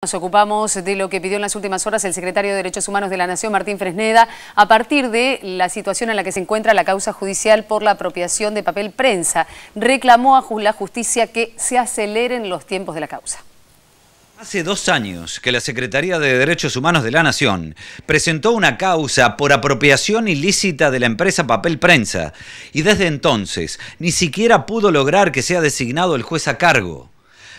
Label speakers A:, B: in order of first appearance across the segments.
A: Nos ocupamos de lo que pidió en las últimas horas el secretario de Derechos Humanos de la Nación, Martín Fresneda, a partir de la situación en la que se encuentra la causa judicial por la apropiación de papel prensa. Reclamó a la justicia que se aceleren los tiempos de la causa.
B: Hace dos años que la Secretaría de Derechos Humanos de la Nación presentó una causa por apropiación ilícita de la empresa Papel Prensa y desde entonces ni siquiera pudo lograr que sea designado el juez a cargo.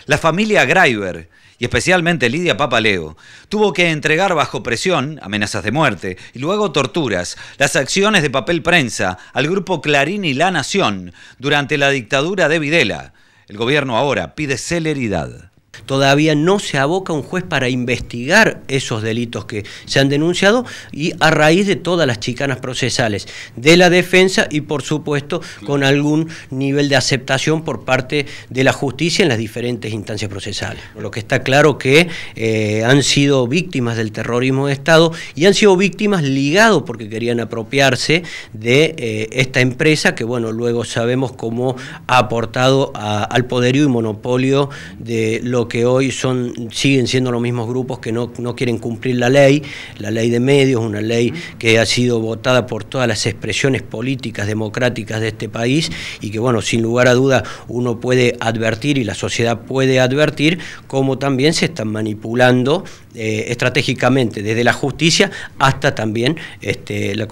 B: La familia Greiber y especialmente Lidia Papaleo, tuvo que entregar bajo presión, amenazas de muerte y luego torturas, las acciones de papel prensa al grupo Clarín y La Nación durante la dictadura
C: de Videla. El gobierno ahora pide celeridad. Todavía no se aboca un juez para investigar esos delitos que se han denunciado y a raíz de todas las chicanas procesales de la defensa y por supuesto con algún nivel de aceptación por parte de la justicia en las diferentes instancias procesales. Lo que está claro que eh, han sido víctimas del terrorismo de Estado y han sido víctimas ligados porque querían apropiarse de eh, esta empresa que bueno, luego sabemos cómo ha aportado al poderío y monopolio de lo que que hoy son, siguen siendo los mismos grupos que no, quieren cumplir la ley, la ley de medios, una ley que ha sido votada por todas las expresiones políticas democráticas de este país y que, bueno, sin lugar a duda uno puede advertir y la sociedad puede advertir cómo también se están manipulando eh, estratégicamente desde la justicia hasta también este, la,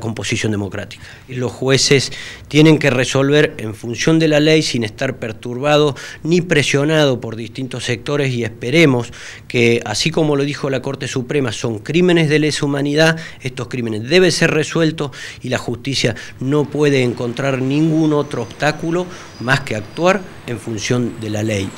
C: composición democrática. Los jueces tienen que resolver en función de la ley sin estar perturbados ni presionados por distintos sectores y esperemos que, así como lo dijo la Corte Suprema, son crímenes de lesa humanidad, estos crímenes deben ser resueltos y la justicia no puede encontrar ningún otro obstáculo más que actuar en función de la ley.